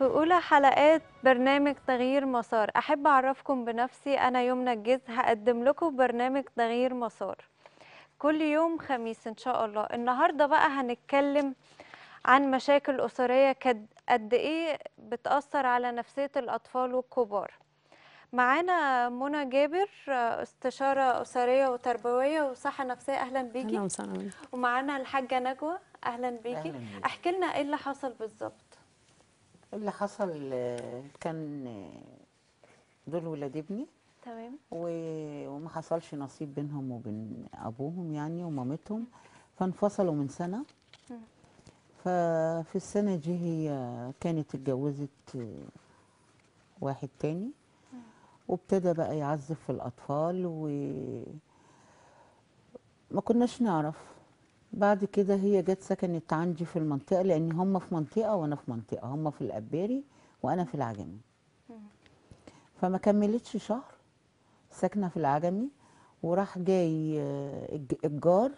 في أولى حلقات برنامج تغيير مسار أحب أعرفكم بنفسي أنا يمنى الجز هقدم لكم برنامج تغيير مسار كل يوم خميس إن شاء الله النهاردة بقى هنتكلم عن مشاكل أسرية قد إيه بتأثر على نفسية الأطفال والكبار معانا منى جابر استشارة أسرية وتربوية وصحة نفسية أهلا بيكي أهلا وسهلا ومعانا الحاجة نجوى أهلا بيكي احكي لنا إيه اللي حصل بالظبط اللي حصل كان دول ولاد ابني تمام وما حصلش نصيب بينهم وبين ابوهم يعني ومامتهم فانفصلوا من سنه ففي السنه دي هي كانت اتجوزت واحد تاني وابتدى بقى يعذب في الاطفال وما كناش نعرف بعد كده هي جت سكنت عندي في المنطقه لان هم في منطقه وانا في منطقه هم في الاباري وانا في العجمي فما كملتش شهر ساكنه في العجمي وراح جاي آه، الجار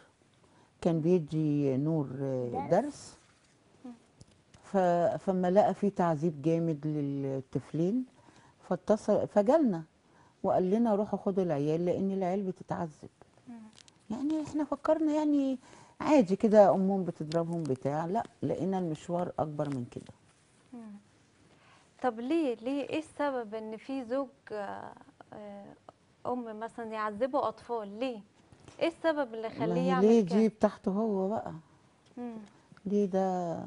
كان بيدي نور آه، درس فما لقى في تعذيب جامد للطفلين فاتصل فجالنا وقال لنا روحوا خدوا العيال لان العيال بتتعذب يعني احنا فكرنا يعني عادي كده امهم بتضربهم بتاع لا لقينا المشوار اكبر من كده طب ليه ليه ايه السبب ان في زوج آه، ام مثلا يعذبوا اطفال ليه ايه السبب اللي خليه يعمل ليه دي بتاعته هو بقى ليه ده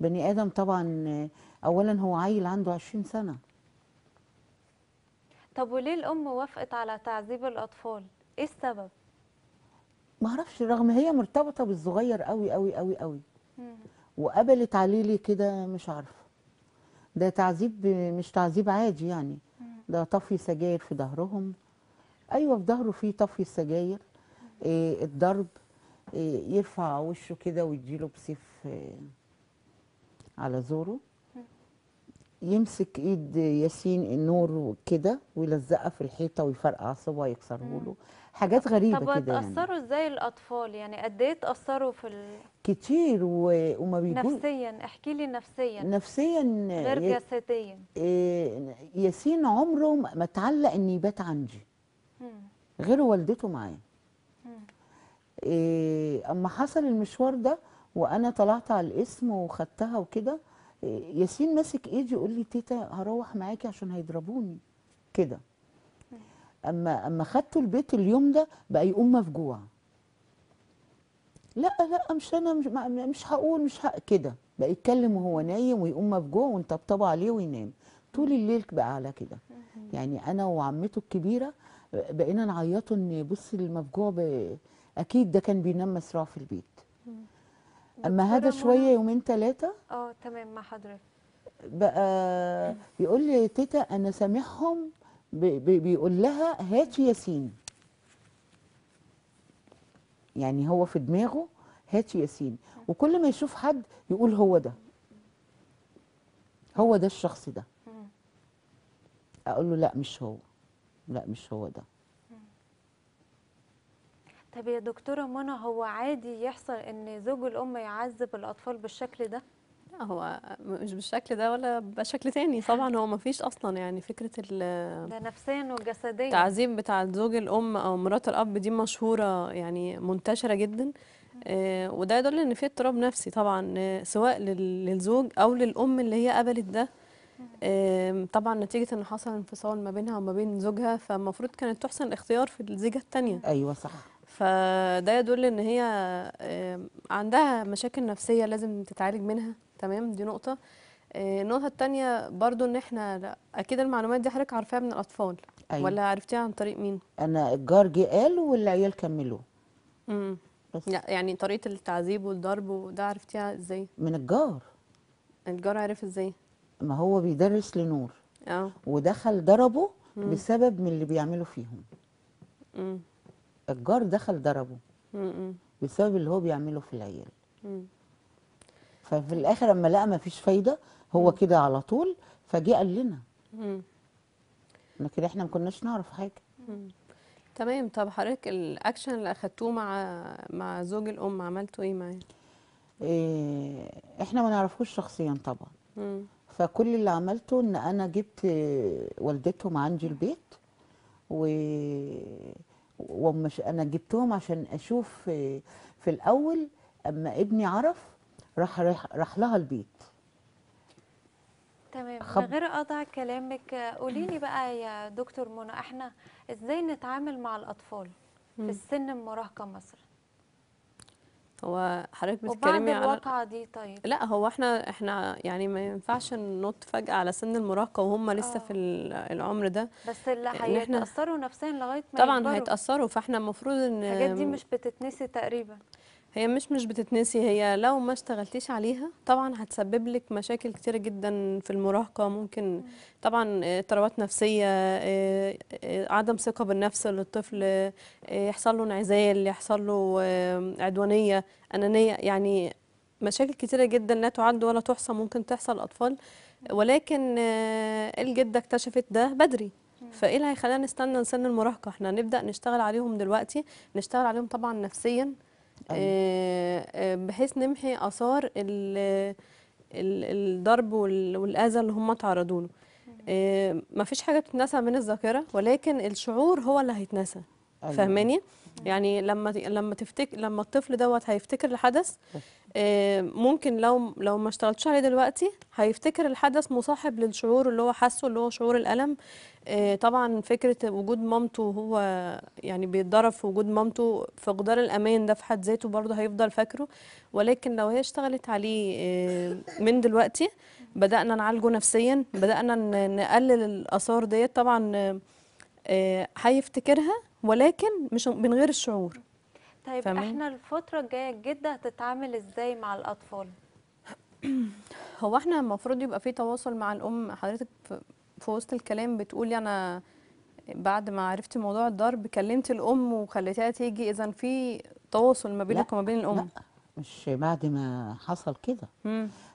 بني ادم طبعا اولا هو عيل عنده 20 سنه طب وليه الام وافقت على تعذيب الاطفال ايه السبب ما اعرفش رغم هي مرتبطه بالصغير قوي قوي قوي قوي وقبلت عليه ليه كده مش عارفه ده تعذيب مش تعذيب عادي يعني ده طفي سجاير في ظهرهم ايوه في ظهره في طفي سجاير إيه الضرب إيه يرفع وشه كده ويديله بسيف إيه على زوره يمسك ايد ياسين النور كده ويلزقها في الحيطه ويفرقع صبعه يكسره له حاجات غريبه كده طب يعني. اتاثروا ازاي يعني. الاطفال يعني قد ايه اتاثروا في ال... كتير و... وما بيكون نفسيا احكي لي نفسيا نفسيا غير ي... جسديا إيه... ياسين عمره ما اتعلق ان يبات عندي غير والدته معاه إيه... اما حصل المشوار ده وانا طلعت على الاسم وخدتها وكده إيه، ياسين ماسك ايدي يقول لي تيتا هروح معاكي عشان هيضربوني كده اما اما خدته البيت اليوم ده بقى يقوم مفجوع لا لا مش انا مش, مش هقول مش هق كده بقى يتكلم وهو نايم ويقوم مفجوع ونطبطب عليه وينام طول الليل بقى على كده يعني انا وعمته الكبيره بقينا نعيطه ان بص المفجوع اكيد ده كان بينام مسرع في البيت اما هذا شويه يومين ثلاثه اه تمام مع حضرتك بقى يقول لي تيتا انا سامعهم بيقول لها هاتي ياسين يعني هو في دماغه هاتي ياسين وكل ما يشوف حد يقول هو ده هو ده الشخص ده اقول له لا مش هو لا مش هو ده طب يا دكتوره منى هو عادي يحصل ان زوج الام يعذب الاطفال بالشكل ده هو مش بالشكل ده ولا بشكل تاني طبعا هو ما فيش اصلا يعني فكره ال ده نفسيا وجسديا التعذيب بتاع زوج الام او مرات الاب دي مشهوره يعني منتشره جدا آه، وده يدل ان في اضطراب نفسي طبعا آه، سواء للزوج او للام اللي هي قبلت ده آه، طبعا نتيجه ان حصل انفصال ما بينها وما بين زوجها فالمفروض كانت تحسن الاختيار في الزيجه الثانيه ايوه صح فده يدل ان هي عندها مشاكل نفسيه لازم تتعالج منها تمام دي نقطه آه، النقطه الثانيه برضو ان احنا اكيد المعلومات دي حضرتك عارفاها من الاطفال أيوة. ولا عرفتيها عن طريق مين انا الجار جه قال والعيال كملوه امم لا يعني طريقه التعذيب والضرب وده عرفتيها ازاي من الجار الجار عرف ازاي ما هو بيدرس لنور اه ودخل ضربه مم. بسبب من اللي بيعملوا فيهم امم الجار دخل ضربه امم بسبب اللي هو بيعمله في العيال امم ففي الاخر لما لقى ما فيش فايده هو كده على طول فجه قال لنا امم لكن احنا ما كناش نعرف حاجه تمام طب حضرتك الاكشن اللي اخدتوه مع مع زوج الام عملتوا ايه معاه إيه، احنا ما نعرفوش شخصيا طبعا مم. فكل اللي عملته ان انا جبت والدتهم عندي البيت و ومش انا جبتهم عشان اشوف في الاول اما ابني عرف راح راح لها البيت تمام خب... من غير اضع كلامك قولي لي بقى يا دكتور منى احنا ازاي نتعامل مع الاطفال في السن المراهقه مثلا هو حضرتك بتتكلمي على الواقعه دي طيب لا هو احنا احنا يعني ما ينفعش ننط فجاه على سن المراهقه وهم لسه آه. في العمر ده بس اللي هيتاثروا نفسيا لغايه ما طبعا يكبروا. هيتاثروا فاحنا المفروض ان الحاجات دي مش بتتنسي تقريبا هي مش مش بتتنسي هي لو ما اشتغلتيش عليها طبعا هتسبب لك مشاكل كتيره جدا في المراهقه ممكن طبعا آه، اضطرابات نفسيه آه، آه، عدم ثقه بالنفس للطفل يحصل له انعزال يحصل له عدوانيه انانيه يعني مشاكل كتيره جدا لا تعد ولا تحصى ممكن تحصل الاطفال ولكن الجده اكتشفت ده بدري فايه اللي هيخلينا نستنى سن المراهقه احنا نبدا نشتغل عليهم دلوقتي نشتغل عليهم طبعا نفسيا أيوة. آه، آه، بحيث نمحي اثار الضرب والاذى اللي هم تعرضوا له ما آه، فيش حاجه بتتنسى من الذاكره ولكن الشعور هو اللي هيتنسى أيوة. فاهماني يعني لما لما تفتكر لما الطفل دوت هيفتكر الحدث آه، ممكن لو لو ما اشتغلتش عليه دلوقتي هيفتكر الحدث مصاحب للشعور اللي هو حاسه اللي هو شعور الألم آه، طبعا فكرة وجود مامته وهو يعني بيتضرب في وجود مامته فقدان الأمان ده في حد ذاته برضه هيفضل فاكره ولكن لو هي اشتغلت عليه آه، من دلوقتي بدأنا نعالجه نفسيا بدأنا نقلل الآثار ديت طبعا هيفتكرها ولكن مش من غير الشعور طيب فمن... احنا الفتره الجايه الجده هتتعامل ازاي مع الاطفال هو احنا المفروض يبقى في تواصل مع الام حضرتك في وسط الكلام بتقولي انا بعد ما عرفت موضوع الضرب كلمت الام وخليتها تيجي اذا في تواصل ما بينك وما بين الام لا مش بعد ما حصل كده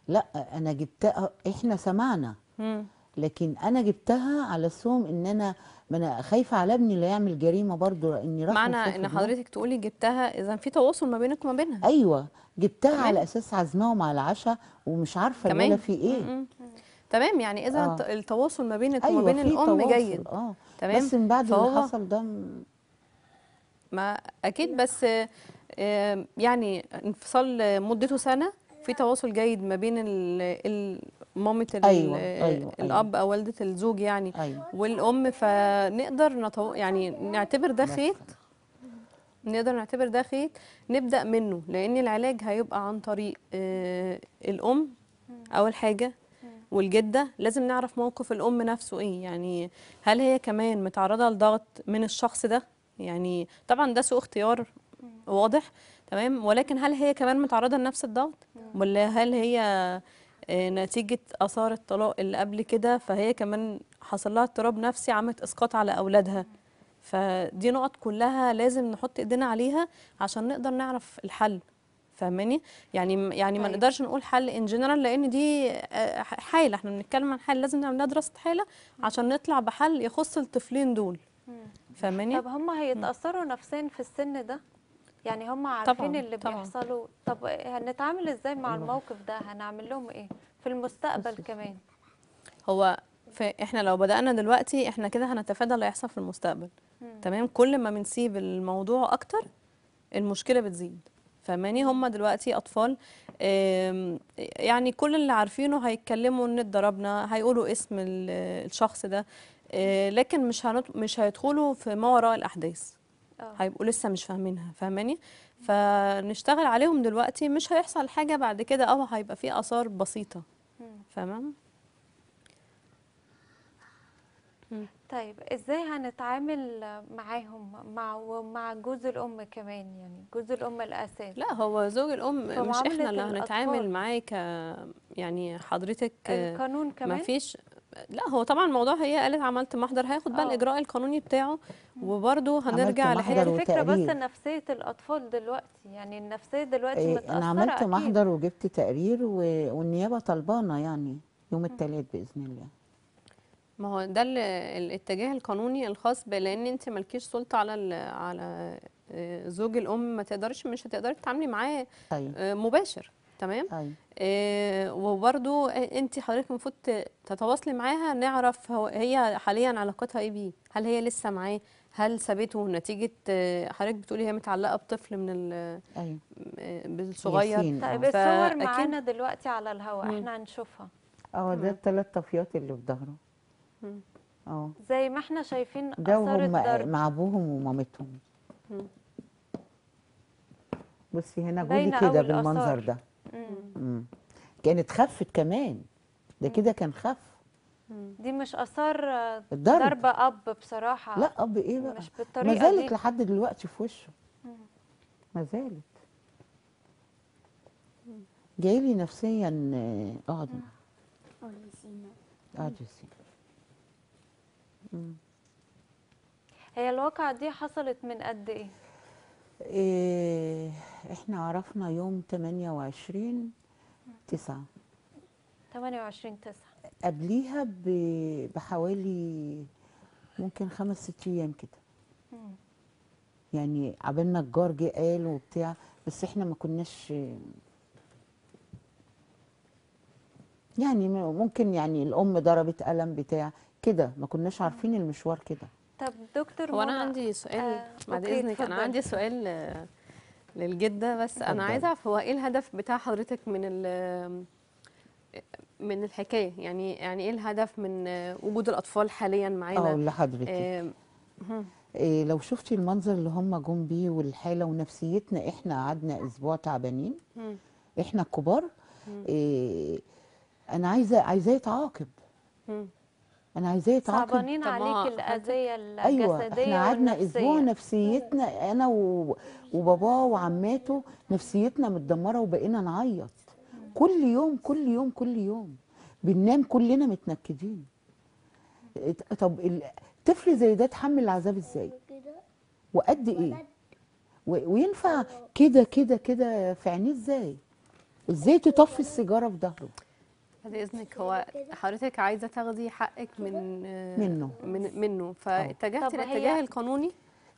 لا انا جبتها احنا سمعنا مم. لكن انا جبتها على صوم ان انا ما انا خايفه على ابني اللي يعمل جريمه برضه لاني راح معنى ان حضرتك تقولي جبتها اذا في تواصل ما بينك وما بينها ايوه جبتها تمام. على اساس عزمهم على العشاء ومش عارفه الليله في ايه م -م. تمام يعني اذا آه. التواصل ما بينك أيوة وما بين الام جيد اه تمام بس من بعد اللي حصل ده ما اكيد بس يعني انفصال مدته سنه في تواصل جيد ما بين ال... مامة أيوة. أيوة. أيوة. الاب أيوة. او والده الزوج يعني أيوة. والام فنقدر نطو... يعني نعتبر ده خيط نقدر نعتبر ده خيط نبدا منه لان العلاج هيبقى عن طريق آه الام اول حاجه والجده لازم نعرف موقف الام نفسه ايه يعني هل هي كمان متعرضه لضغط من الشخص ده يعني طبعا ده سوء اختيار واضح تمام ولكن هل هي كمان متعرضه لنفس الضغط ولا هل هي آه، نتيجة آثار الطلاق اللي قبل كده فهي كمان حصل لها اضطراب نفسي عملت إسقاط على أولادها فدي نقط كلها لازم نحط إيدينا عليها عشان نقدر نعرف الحل فاهماني يعني يعني ما طيب. نقدرش نقول حل ان جنرال لان دي آه، حاله احنا بنتكلم عن حاله لازم نعملها دراسه حاله عشان نطلع بحل يخص الطفلين دول فاهماني طب هم هيتاثروا نفسيا في السن ده يعني هم عارفين طبعًا اللي طبعًا بيحصلوا طب هنتعامل ازاي مع الموقف ده هنعمل لهم ايه في المستقبل كمان هو احنا لو بدانا دلوقتي احنا كده هنتفادى اللي هيحصل في المستقبل مم. تمام كل ما بنسيب الموضوع اكتر المشكله بتزيد فماني هم دلوقتي اطفال يعني كل اللي عارفينه هيتكلموا ان اتضربنا هيقولوا اسم الشخص ده آه، لكن مش مش هيدخلوا في ما وراء الاحداث آه. هيبقوا لسه مش فاهمينها فاهماني فنشتغل عليهم دلوقتي مش هيحصل حاجه بعد كده اه هيبقى في اثار بسيطه تمام طيب ازاي هنتعامل معاهم مع ومع جوز الام كمان يعني جوز الام الاساسي لا هو زوج الام مش احنا اللي هنتعامل معاه ك يعني حضرتك القانون كمان ما فيش لا هو طبعا الموضوع هي قالت عملت محضر هياخد بقى آه. الاجراء القانوني بتاعه وبرده هنرجع لحته الفكره بس نفسيه الاطفال دلوقتي يعني النفسيه دلوقتي ايه متاثره انا عملت أكيد. محضر وجبت تقرير والنيابه طلبانه يعني يوم الثلاث باذن الله ما هو ده الاتجاه القانوني الخاص لان انت مالكيش سلطه على على آه، زوج الام ما تقدرش مش هتقدري تتعاملي معاه أيوه. مباشر تمام أيوة. آه وبرده انت حضرتك المفروض تتواصلي معاها نعرف هو هي حاليا علاقتها ايه بيه هل هي لسه معاه هل سابته نتيجه آه، حضرتك بتقولي هي متعلقه بطفل من أيوة. آه، بالصغير طيب آه. الصور معانا دلوقتي على الهواء احنا هنشوفها اه ده الثلاث طفيات اللي في ظهره اه زي ما احنا شايفين اثار الضرب مع ابوهم ومامتهم بصي هنا جودي كده بالمنظر ده كانت خفت كمان ده كده كان خف دي مش اثار ضرب ضربه اب بصراحه لا اب ايه بقى مش بالطريقه ما زالت لحد دلوقتي في وشه ما زالت جايلي نفسيا اقعد اقعدي اقعدي هي الواقعه دي حصلت من قد ايه إيه احنا عرفنا يوم 28 9 28 9 قبليها بحوالي ممكن خمس ست ايام كده يعني ما الجار جه قال وبتاع بس احنا ما كناش يعني ممكن يعني الام ضربت قلم بتاع كده ما كناش عارفين المشوار كده طب دكتور هو انا عندي سؤال آه بعد اذنك انا عندي سؤال آه، للجده بس انا عايزه اعرف هو ايه الهدف بتاع حضرتك من من الحكايه يعني يعني ايه الهدف من آه، وجود الاطفال حاليا معانا اه لحضرتك آه إيه لو شفتي المنظر اللي هم جم بيه والحاله ونفسيتنا احنا قعدنا اسبوع تعبانين احنا الكبار إيه انا عايزه عايزاه يتعاقب انا عايزاه يتعاقب صعبانين عليك الاذيه أيوة، الجسديه أيوة. احنا قعدنا اسبوع نفسيتنا انا و... وباباه وعماته نفسيتنا متدمره وبقينا نعيط كل يوم كل يوم كل يوم بننام كلنا متنكدين طب الطفل زي ده اتحمل العذاب ازاي وقد ايه وينفع كده كده كده في عينيه ازاي ازاي تطفي السيجاره في ظهره باذنك اذنك هو حضرتك عايزه تاخدي حقك من منه من منه أه. فاتجهتي للاتجاه القانوني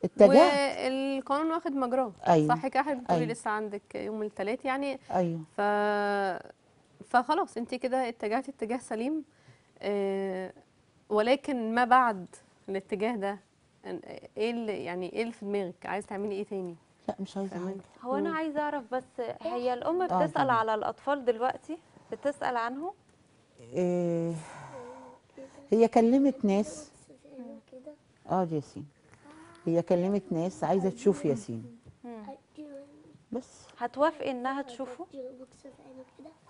اتجهت والقانون واخد مجراه أيوه. صح كده حضرتك بتقولي أيوه. لسه عندك يوم الثلاث يعني ايوه ف فخلاص انت كده اتجهتي اتجاه سليم أه، ولكن ما بعد الاتجاه ده ايه اللي يعني ايه اللي في دماغك عايزه تعملي ايه تاني لا مش عايزه هو انا عايزه اعرف بس هي الام آه، بتسال على الاطفال دلوقتي بتسال عنه إيه هي كلمت ناس اه ياسين هي كلمت ناس عايزه تشوف ياسين بس هتوافقي انها تشوفه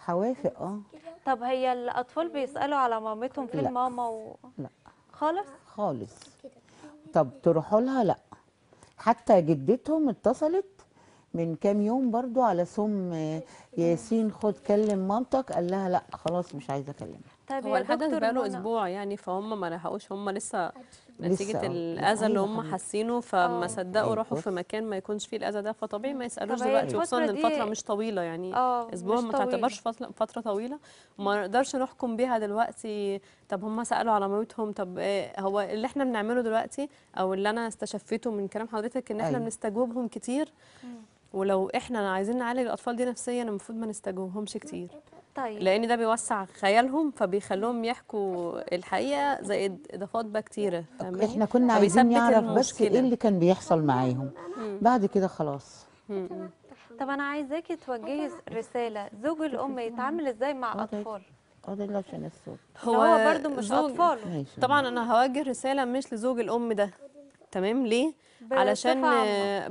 هوافق اه طب هي الاطفال بيسالوا على مامتهم في الماما و... لا خالص خالص طب تروحوا لها لا حتى جدتهم اتصلت من كام يوم برضو على سم آه، ياسين خد كلم مامتك قال لها لا خلاص مش عايزه اكلمها طيب هو الحدث بقاله اسبوع يعني فهم ما لحقوش هم لسه نتيجه آه، الاذى اللي أيوة هم حاسينه فما آه. صدقوا أيوة. راحوا في مكان ما يكونش فيه الاذى ده فطبيعي ما يسالوش دلوقتي وخصوصا ان الفتره مش طويله يعني اسبوع ما تعتبرش فتره طويله ما نقدرش نحكم بيها دلوقتي طب هم سالوا على مامتهم طب إيه هو اللي احنا بنعمله دلوقتي او اللي انا استشفيته من كلام حضرتك ان احنا أيوة. بنستجوبهم كتير ولو احنا عايزين نعالج الاطفال دي نفسيا المفروض ما نستجوبهمش كتير طيب لان ده بيوسع خيالهم فبيخليهم يحكوا الحقيقه زائد اضافات بقى كتيره احنا كنا عايزين نعرف بس ايه اللي كان بيحصل معاهم بعد كده خلاص طب انا عايزاكي توجهي رساله زوج الام يتعامل ازاي مع اطفال اه عشان هو, برضو مش اطفاله طبعا انا هوجه رساله مش لزوج الام ده تمام ليه بصفة علشان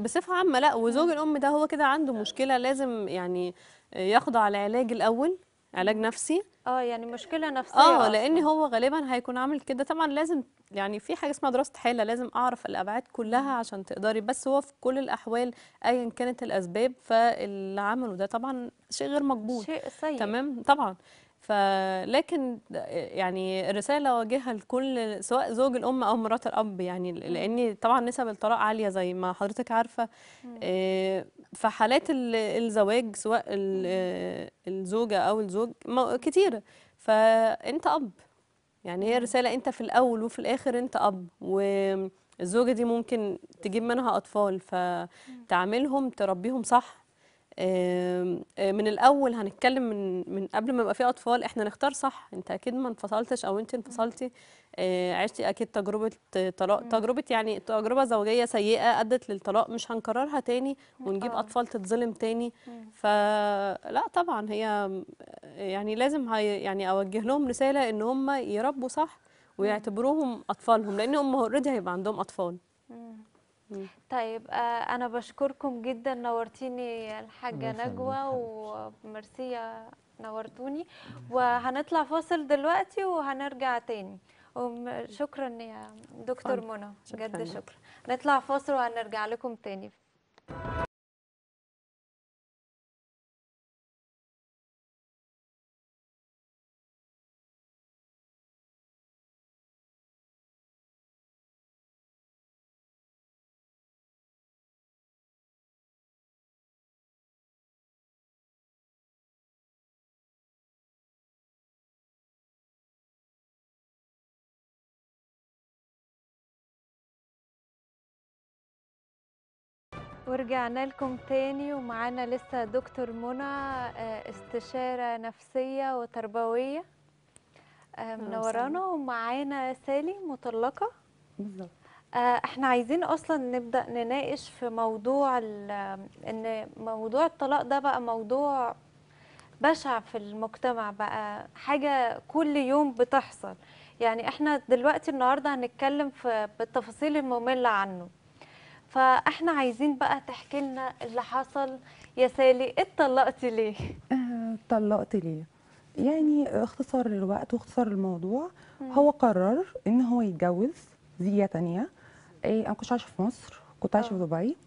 بصفه عامه لا وزوج الام ده هو كده عنده مشكله لازم يعني يخضع لعلاج الاول علاج نفسي اه يعني مشكله نفسيه اه لان هو غالبا هيكون عامل كده طبعا لازم يعني في حاجه اسمها دراسه حاله لازم اعرف الابعاد كلها عشان تقدري بس هو في كل الاحوال ايا كانت الاسباب فاللي عمله ده طبعا شيء غير مقبول شيء سيء تمام طبعا فلكن يعني الرساله واجهها لكل سواء زوج الام او مرات الاب يعني لان طبعا نسب الطلاق عاليه زي ما حضرتك عارفه آه، فحالات الزواج سواء الزوجه او الزوج كتيره فانت اب يعني هي رساله انت في الاول وفي الاخر انت اب والزوجه دي ممكن تجيب منها اطفال فتعاملهم تربيهم صح آه، من الاول هنتكلم من من قبل ما يبقى في اطفال احنا نختار صح انت اكيد ما انفصلتش او انت انفصلتي آه، عشتي اكيد تجربه طلاق تجربه يعني تجربه زوجيه سيئه ادت للطلاق مش هنكررها تاني ونجيب اطفال تتظلم تاني فلا طبعا هي آه، يعني لازم هي يعني اوجه لهم رساله ان هم يربوا صح ويعتبروهم اطفالهم لان هم اوريدي هيبقى عندهم اطفال طيب آه، انا بشكركم جدا نورتيني الحاجه نجوى ومرسيه نورتوني وهنطلع فاصل دلوقتي وهنرجع تاني شكرا يا دكتور منى بجد شكرا نطلع فاصل وهنرجع لكم تاني ورجعنا لكم تاني ومعانا لسه دكتور منى آه، استشارة نفسية وتربوية آه، منورانا ومعانا سالي مطلقة بالظبط آه، احنا عايزين اصلا نبدا نناقش في موضوع ان موضوع الطلاق ده بقى موضوع بشع في المجتمع بقى حاجه كل يوم بتحصل يعني احنا دلوقتي النهارده هنتكلم في بالتفاصيل الممله عنه فاحنا عايزين بقى تحكي لنا اللي حصل يا سالي اتطلقتي ليه آه، اتطلقت ليه يعني اختصار الوقت واختصار الموضوع هو قرر ان هو يتجوز زيجة تانية ايه انا كنتش عايشه في مصر كنت عايشه في آه. دبي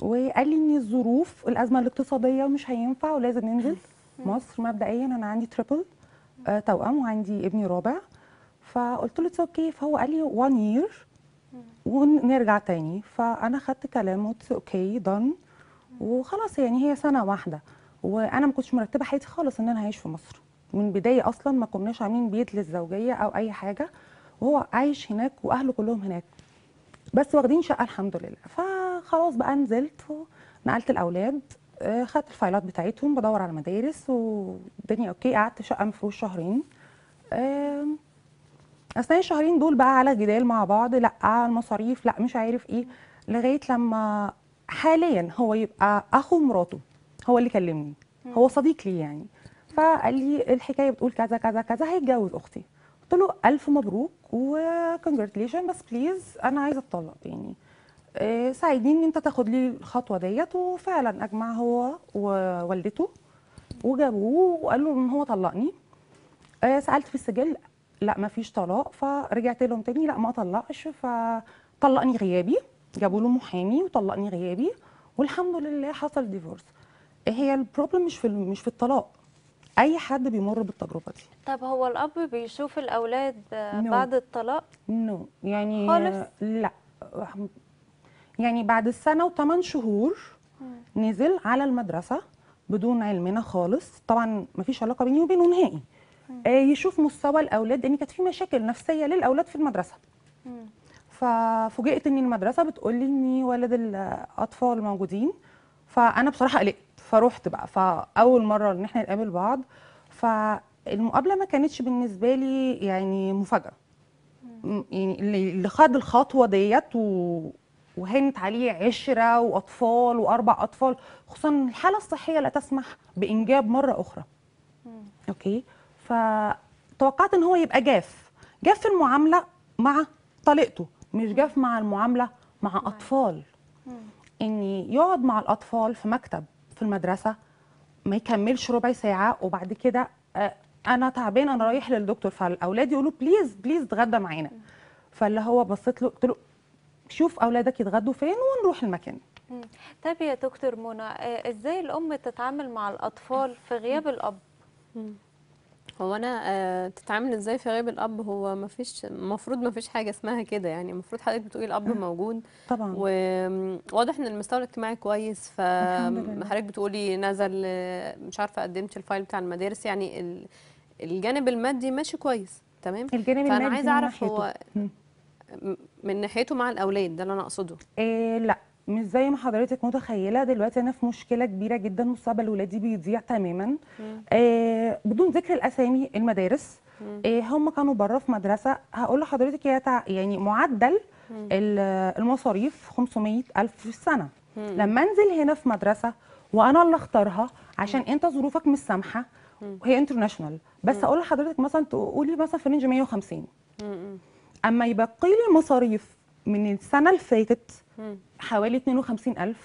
وقال لي ان الظروف الازمه الاقتصاديه مش هينفع ولازم ننزل مصر مبدئيا انا عندي تريبل آه، توأم وعندي ابني رابع فقلت له اوكي فهو قال لي 1 يير ونرجع تاني فانا خدت كلامه اوكي دن وخلاص يعني هي سنه واحده وانا ما كنتش مرتبه حياتي خالص ان انا هعيش في مصر من بدايه اصلا ما كناش عاملين بيت للزوجيه او اي حاجه وهو عايش هناك واهله كلهم هناك بس واخدين شقه الحمد لله فخلاص بقى نزلت ونقلت الاولاد آه، خدت الفايلات بتاعتهم بدور على مدارس والدنيا اوكي قعدت شقه مفروش شهرين اثناء الشهرين دول بقى على جدال مع بعض لا المصاريف لا مش عارف ايه لغايه لما حاليا هو يبقى اخو مراته هو اللي كلمني هو صديق لي يعني فقال لي الحكايه بتقول كذا كذا كذا هيتجوز اختي قلت له الف مبروك وكونجراتليشن بس بليز انا عايزه اتطلق يعني آه، ساعدني ان انت تاخد لي الخطوه ديت وفعلا اجمع هو ووالدته وجابوه وقالوا ان هو طلقني آه، سالت في السجل لا ما فيش طلاق فرجعت لهم تاني لا ما طلقش فطلقني غيابي جابوا له محامي وطلقني غيابي والحمد لله حصل ديفورس هي البروبلم مش في مش في الطلاق اي حد بيمر بالتجربه دي طب هو الاب بيشوف الاولاد no. بعد الطلاق نو no. يعني خالص لا يعني بعد السنه وثمان شهور نزل على المدرسه بدون علمنا خالص طبعا مفيش علاقه بيني وبينه نهائي آه، يشوف مستوى الاولاد لان كانت في مشاكل نفسيه للاولاد في المدرسه ففوجئت ان المدرسه بتقول لي ان ولد الاطفال موجودين فانا بصراحه قلقت فروحت بقى فاول مره ان احنا نقابل بعض فالمقابله ما كانتش بالنسبه لي يعني مفاجاه يعني اللي خد الخطوه ديت و... وهنت عليه عشره واطفال واربع اطفال خصوصا الحاله الصحيه لا تسمح بانجاب مره اخرى اوكي فتوقعت ان هو يبقى جاف جاف في المعامله مع طليقته مش جاف مع المعامله مع اطفال ان يقعد مع الاطفال في مكتب في المدرسه ما يكملش ربع ساعه وبعد كده آه، انا تعبان انا رايح للدكتور فالاولاد يقولوا بليز بليز اتغدى معانا فاللي هو بصيت له قلت له شوف اولادك يتغدوا فين ونروح المكان طب يا دكتور منى آه، ازاي الام تتعامل مع الاطفال في غياب الاب هو انا آه، تتعامل ازاي في غياب الاب هو مفيش المفروض مفيش حاجه اسمها كده يعني المفروض حضرتك بتقولي الاب موجود طبعا وواضح ان المستوى الاجتماعي كويس ف حضرتك فحضرتك بتقولي نزل مش عارفه قدمت الفايل بتاع المدارس يعني الجانب المادي ماشي كويس تمام الجانب فانا المادي عايزه من اعرف هو من ناحيته مع الاولاد ده اللي انا اقصده إيه لا مش زي ما حضرتك متخيله دلوقتي انا في مشكله كبيره جدا مستقبل ولادي بيضيع تماما آه بدون ذكر الاسامي المدارس آه هم كانوا بره في مدرسه هقول لحضرتك يعني معدل المصاريف 500 الف في السنه مم. لما انزل هنا في مدرسه وانا اللي اختارها عشان مم. انت ظروفك مش سامحه وهي انترناشونال بس اقول لحضرتك مثلا تقولي مثلا في رينج 150 اما يبقى لي مصاريف من السنه اللي فاتت حوالي 52000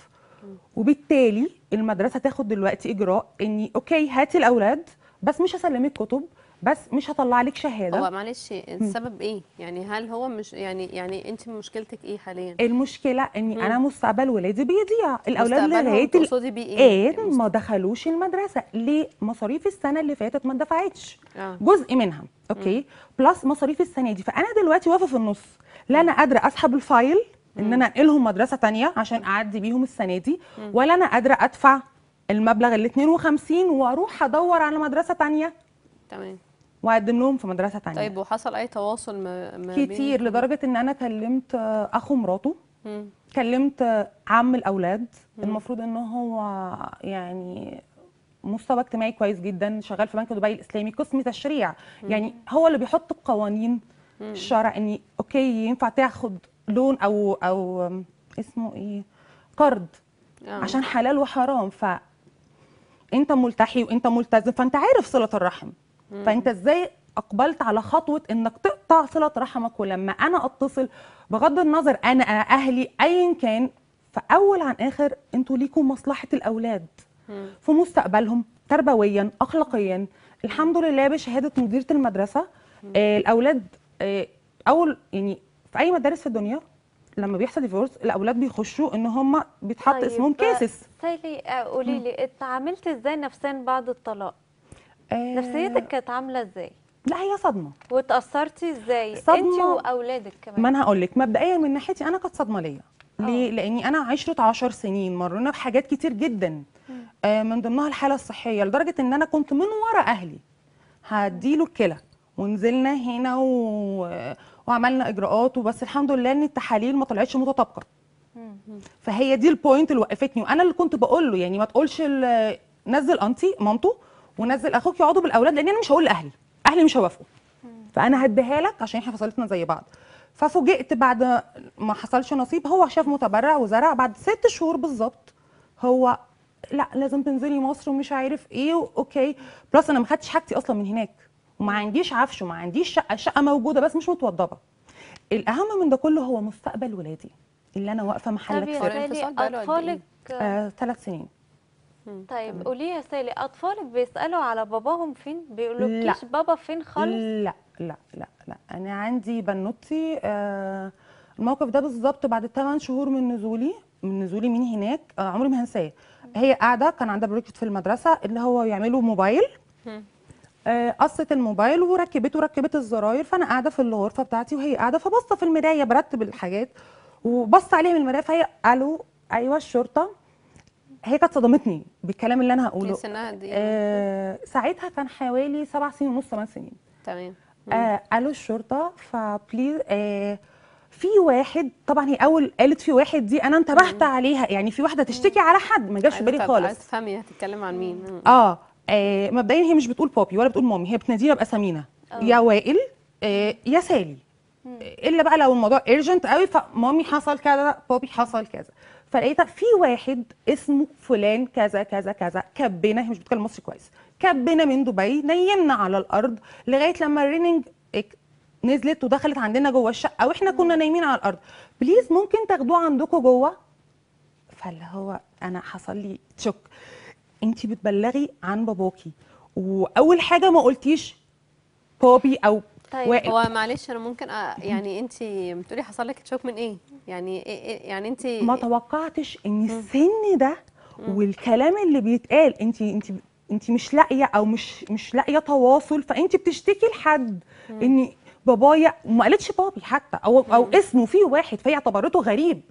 وبالتالي المدرسه تاخد دلوقتي اجراء اني اوكي هاتي الاولاد بس مش هسلمك كتب بس مش هطلع لك شهاده هو معلش السبب ايه يعني هل هو مش يعني يعني انت مشكلتك ايه حاليا المشكله اني انا مستقبل ولادي بيضيع الاولاد اللي تقصدي بيه ايه ما دخلوش المدرسه ليه مصاريف السنه اللي فاتت ما اندفعتش آه. جزء منها اوكي مم. بلس مصاريف السنه دي فانا دلوقتي واقفه في النص لا انا قادره اسحب الفايل ان انا انقلهم مدرسه تانية عشان اعدي بيهم السنه دي ولا انا قادره ادفع المبلغ ال 52 واروح ادور على مدرسه تانية تمام واقدم لهم في مدرسه تانية طيب وحصل اي تواصل ما, ما كتير بين... لدرجه ان انا كلمت اخو مراته مم. كلمت عم الاولاد مم. المفروض ان هو يعني مستوى اجتماعي كويس جدا شغال في بنك دبي الاسلامي قسم تشريع مم. يعني هو اللي بيحط القوانين الشرع ان اوكي ينفع تاخد لون او او اسمه ايه قرض آه. عشان حلال وحرام ف انت ملتحي وانت ملتزم فانت عارف صله الرحم مم. فانت ازاي اقبلت على خطوه انك تقطع صله رحمك ولما انا اتصل بغض النظر انا اهلي ايا كان فاول عن اخر انتوا ليكم مصلحه الاولاد مم. في مستقبلهم تربويا اخلاقيا الحمد لله بشهاده مديره المدرسه آه الاولاد آه اول يعني في اي مدارس في الدنيا لما بيحصل ديفورس الاولاد بيخشوا ان هم بيتحط طيب اسمهم كيسز سيلي آه، قولي لي اتعاملت ازاي نفسيا بعد الطلاق آه نفسيتك كانت عامله ازاي لا هي صدمه واتاثرتي ازاي انت واولادك كمان ما انا هقول لك مبدئيا من ناحيتي انا كانت صدمه ليا آه. ليه لاني انا عشرت 10 سنين مرينا بحاجات كتير جدا آه من ضمنها الحاله الصحيه لدرجه ان انا كنت من ورا اهلي هديله الكلى ونزلنا هنا و... وعملنا اجراءات وبس الحمد لله ان التحاليل ما طلعتش متطابقه فهي دي البوينت اللي وقفتني وانا اللي كنت بقول له يعني ما تقولش نزل انتي مامته ونزل اخوك يقعدوا بالاولاد لان انا مش هقول لاهلي اهلي مش هيوافقوا فانا هديها لك عشان احنا فصلتنا زي بعض ففوجئت بعد ما حصلش نصيب هو شاف متبرع وزرع بعد ست شهور بالظبط هو لا لازم تنزلي مصر ومش عارف ايه اوكي بلس انا ما خدتش حاجتي اصلا من هناك وما عنديش عفش وما عنديش شقه الشقه موجوده بس مش متوضبه الاهم من ده كله هو مستقبل ولادي اللي انا واقفه محلك سر اطفالك ثلاث إيه؟ آه، سنين طيب قولي يا سالي اطفالك بيسالوا على باباهم فين بيقولوا بيقولوكيش بابا فين خالص لا لا لا لا انا عندي بنوتي آه الموقف ده بالظبط بعد 8 شهور من نزولي من نزولي من هناك آه عمري ما هنساه هي قاعده كان عندها بروجكت في المدرسه اللي هو يعملوا موبايل آه، قصت الموبايل وركبته وركبت الزراير فانا قاعده في الغرفه بتاعتي وهي قاعده فباصه في المرايه برتب الحاجات وبص عليها من المرايه فهي الو ايوه الشرطه هي كانت صدمتني بالكلام اللي انا هقوله سنها إيه؟ دي آه ساعتها كان حوالي سبع سنين ونص ثمان سنين تمام آه الو الشرطه فبليز آه في واحد طبعا هي اول قالت في واحد دي انا انتبهت عليها يعني في واحده تشتكي على حد ما جاش في أيوة بالي خالص عايز تفهمي هتتكلم عن مين اه آه مبدئيا هي مش بتقول بابي ولا بتقول مامي هي بتنادينا باسامينا آه. يا وائل آه يا سالي مم. الا بقى لو الموضوع ايرجنت قوي فمامي حصل كذا بابي حصل كذا فلقيتها في واحد اسمه فلان كذا كذا كذا كبنا هي مش بتتكلم مصري كويس كبنا من دبي نيمنا على الارض لغايه لما الريننج نزلت ودخلت عندنا جوه الشقه واحنا كنا نايمين على الارض بليز ممكن تاخدوه عندكم جوه فاللي هو انا حصل لي تشوك انت بتبلغي عن باباكي واول حاجه ما قلتيش بابي او طيب واقف. هو معلش انا ممكن أ... يعني انت بتقولي حصل لك تشوك من ايه يعني إيه, إيه، يعني انت ما توقعتش ان السن ده والكلام اللي بيتقال انت انت انت مش لاقيه او مش مش لاقيه تواصل فانت بتشتكي لحد ان بابايا وما قالتش بابي حتى او او اسمه فيه واحد فهي اعتبرته غريب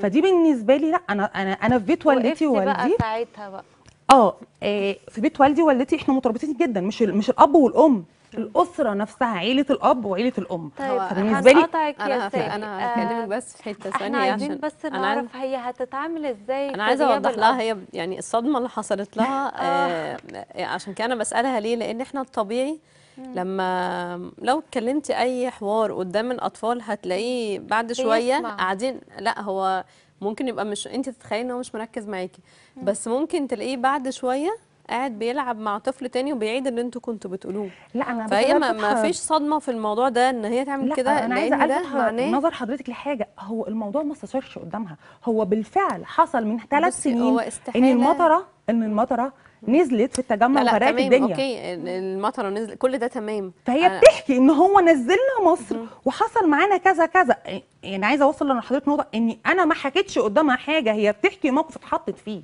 فدي بالنسبه لي لا انا انا انا في بيت والدتي ووالدي بقى ساعتها بقى آه،, اه في بيت والدي ووالدتي احنا مترابطين جدا مش مش الاب والام الاسره نفسها عيله الاب وعيله الام طيب فبالنسبه لي انا هقفل انا هكلمك بس في حته ثانيه احنا عايزين بس نعرف هي هتتعامل ازاي انا عايزه اوضح لها هي يعني الصدمه اللي حصلت لها آه. آه عشان كده انا بسالها ليه لان احنا الطبيعي لما لو اتكلمتي اي حوار قدام الاطفال هتلاقيه بعد شويه قاعدين لا هو ممكن يبقى مش انت تتخيلي ان هو مش مركز معاكي بس ممكن تلاقيه بعد شويه قاعد بيلعب مع طفل تاني وبيعيد اللي انتوا كنتوا بتقولوه لا انا فهي ما, ما فيش صدمه في الموضوع ده ان هي تعمل كده انا عايزه اقول معناه نظر حضرتك لحاجه هو الموضوع ما استشارش قدامها هو بالفعل حصل من ثلاث سنين ان المطره ان المطره نزلت في التجمع وغرقت الدنيا اوكي المطره نزلت كل ده تمام فهي أنا... آه. بتحكي ان هو نزلنا مصر -م. وحصل معانا كذا كذا يعني عايزه اوصل لحضرتك نقطه ان انا ما حكيتش قدامها حاجه هي بتحكي موقف اتحطت فيه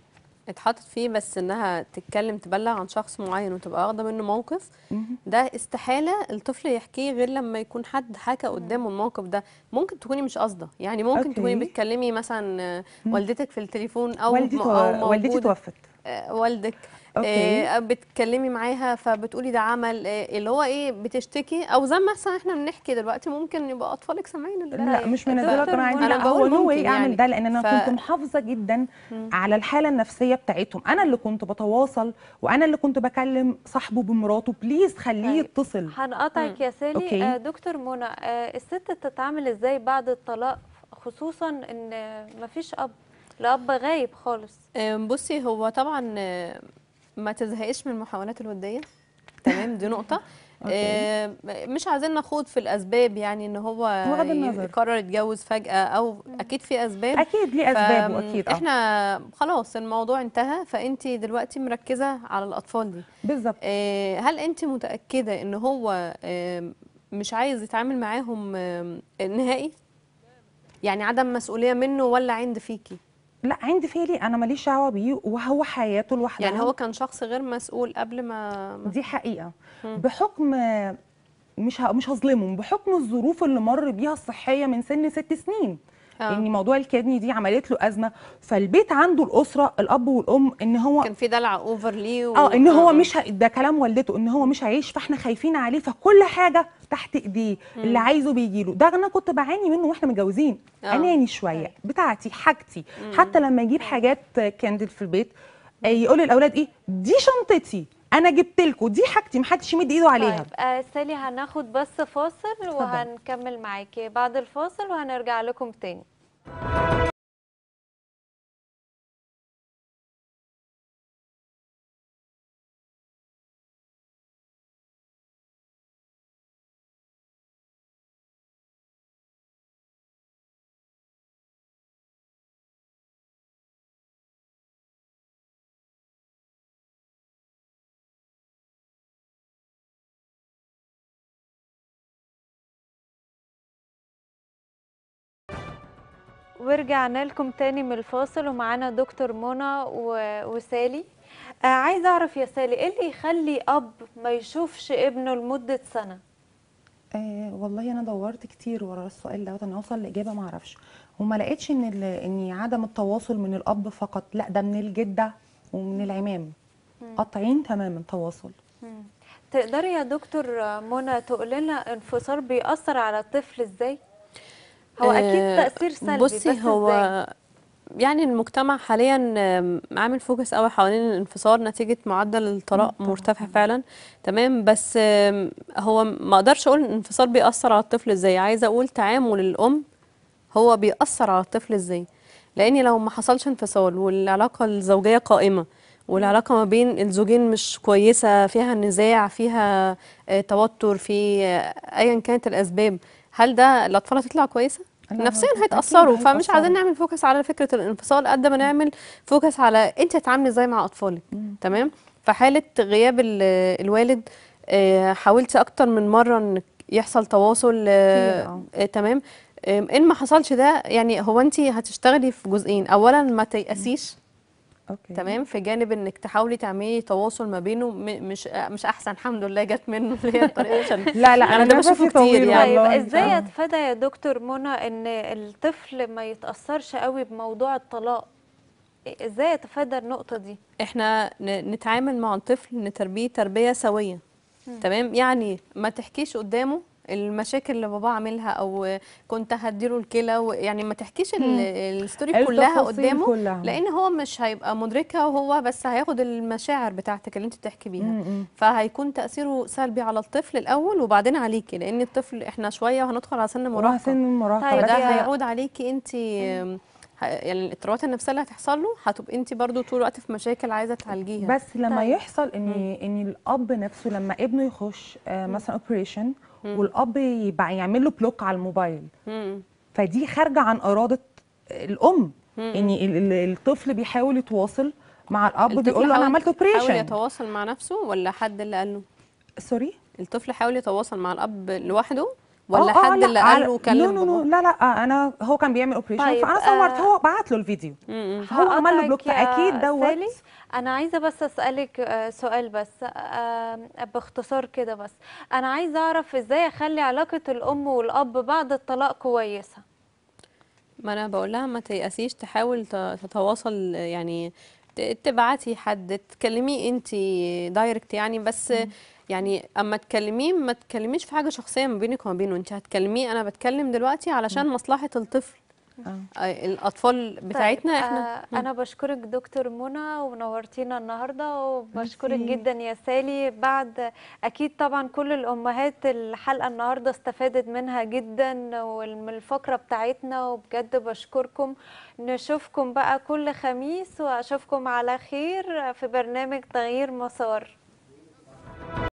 اتحطت فيه بس انها تتكلم تبلغ عن شخص معين وتبقى واخده منه موقف ده استحاله الطفل يحكيه غير لما يكون حد حكى قدامه الموقف ده ممكن تكوني مش قاصده يعني ممكن أوكي. تكوني بتكلمي مثلا والدتك في التليفون او والدتي توفت آه، والدك آه، اوكي بتكلمي معاها فبتقولي ده عمل آه، اللي هو ايه بتشتكي او زي مثلا احنا بنحكي دلوقتي ممكن يبقى اطفالك سامعين لا, لا مش من الدرجه عندي انا بقول هو ايه اعمل يعني. ده لان انا ف... كنت محافظه جدا على الحاله النفسيه بتاعتهم انا اللي كنت بتواصل وانا اللي كنت بكلم صاحبه بمراته بليز خليه طيب. يتصل هنقطعك يا سالي أوكي. آه دكتور منى آه الست بتتعامل ازاي بعد الطلاق خصوصا ان مفيش اب الاب غايب خالص آه، بصي هو طبعا ما تزهقش من المحاولات الوديه تمام دي نقطه آه، مش عايزين نخوض في الاسباب يعني ان هو قرر يتجوز فجاه او اكيد في اسباب اكيد ليه اسباب واكيد آه. احنا خلاص الموضوع انتهى فانت دلوقتي مركزه على الاطفال دي بالظبط آه، هل انت متاكده ان هو مش عايز يتعامل معاهم نهائي يعني عدم مسؤوليه منه ولا عند فيكي لا عندي ليه انا ماليش دعوه بيه وهو حياته لوحده يعني هو كان شخص غير مسؤول قبل ما دي حقيقه مم. بحكم مش مش هظلمه بحكم الظروف اللي مر بيها الصحيه من سن ست سنين آه. ان موضوع الكدني دي عملت له ازمه فالبيت عنده الاسره الاب والام ان هو كان في دلع اوفر ليه و... اه ان هو آه. مش ه... ده كلام والدته ان هو مش هيعيش فاحنا خايفين عليه فكل حاجه تحت ايديه اللي عايزه بيجي له ده انا كنت بعاني منه واحنا متجوزين آه. اناني شويه أيوة. بتاعتي حاجتي حتى لما اجيب حاجات كاندل في البيت آه، يقول للاولاد ايه دي شنطتي انا جبت لكم دي حاجتي محدش يمد ايده عليها طيب آه سالي هناخد بس فاصل وهنكمل معاكي بعد الفاصل وهنرجع لكم تاني ورجعنا لكم تاني من الفاصل ومعانا دكتور منى وسالي آه، عايز عايزه اعرف يا سالي ايه اللي يخلي اب ما يشوفش ابنه لمده سنه آه والله انا دورت كتير ورا السؤال دوت انا اوصل لاجابه ما اعرفش وما لقيتش ان ان عدم التواصل من الاب فقط لا ده من الجده ومن العمام قاطعين تماما تواصل تقدري يا دكتور منى تقول لنا انفصال بيأثر على الطفل ازاي؟ هو اكيد آه، تاثير سلبي بصي بس هو إزاي؟ يعني المجتمع حاليا عامل فوكس قوي حوالين الانفصال نتيجه معدل الطلاق مرتفع فعلا تمام بس هو ما اقدرش اقول الانفصال بيأثر على الطفل ازاي عايزه اقول تعامل الام هو بيأثر على الطفل ازاي لان لو ما حصلش انفصال والعلاقه الزوجيه قائمه والعلاقه ما بين الزوجين مش كويسه فيها نزاع فيها آه، توتر في آه، ايا كانت الاسباب هل ده الاطفال هتطلع كويسه نفسيا هيتاثروا فمش عايزين نعمل فوكس على فكره الانفصال قد ما نعمل فوكس على انت هتتعاملي ازاي مع اطفالك تمام فحاله غياب الوالد آه، حاولت اكتر من مره ان يحصل تواصل آه، آه. تمام ان ما حصلش ده يعني هو انت هتشتغلي في جزئين اولا ما تيأسيش أوكي. تمام في جانب انك تحاولي تعملي تواصل ما بينه مش مش احسن الحمد لله جت منه اللي هي الطريقه لا لا انا يعني ده بشوفه كتير يعني طيب ازاي اتفادى آه. يا دكتور منى ان الطفل ما يتاثرش قوي بموضوع الطلاق ازاي اتفادى النقطه دي احنا نتعامل مع الطفل نتربيه تربيه سويه تمام يعني ما تحكيش قدامه المشاكل اللي بابا عاملها او كنت هديله الكلى يعني ما تحكيش الستوري كلها قدامه كلها. لان هو مش هيبقى مدركها وهو بس هياخد المشاعر بتاعتك اللي انت بتحكي بيها فهيكون تاثيره سلبي على الطفل الاول وبعدين عليكي لان الطفل احنا شويه وهندخل على سن المراهقه سن المراهقه طيب، ده هيعود عليكي انت يعني الاضطرابات النفسيه اللي هتحصل له هتبقي انت برضو طول الوقت في مشاكل عايزه تعالجيها بس لما طيب. يحصل ان ان الاب نفسه لما ابنه يخش آه، مثلا اوبريشن والاب يبقى يعمل له بلوك على الموبايل فدي خارجه عن اراده الام يعني ان الطفل بيحاول يتواصل مع الاب بيقول له انا عملت اوبريشن حاول يتواصل مع نفسه ولا حد اللي قال له سوري الطفل حاول يتواصل مع الاب لوحده ولا أوه آه، حد أوه اللي قال له لا, نو نو لا لا آه، انا هو كان بيعمل اوبريشن طيب فانا صورت آه هو بعت له الفيديو فهو عمل له بلوك فاكيد دوت انا عايزه بس اسالك آه، سؤال بس باختصار كده بس انا عايزه اعرف ازاي اخلي علاقه الام والاب بعد الطلاق كويسه ما انا بقول لها ما تيأسيش تحاول تتواصل يعني تبعتي حد تكلميه انت دايركت يعني بس يعني اما تكلميه ما تكلميش في حاجه شخصيه ما بينك وما بينه انت هتكلميه انا بتكلم دلوقتي علشان مصلحه الطفل آه. الاطفال بتاعتنا طيب احنا آه انا بشكرك دكتور منى ونورتينا النهارده وبشكرك مرسي. جدا يا سالي بعد اكيد طبعا كل الامهات الحلقه النهارده استفادت منها جدا ومن الفقره بتاعتنا وبجد بشكركم نشوفكم بقى كل خميس واشوفكم على خير في برنامج تغيير مسار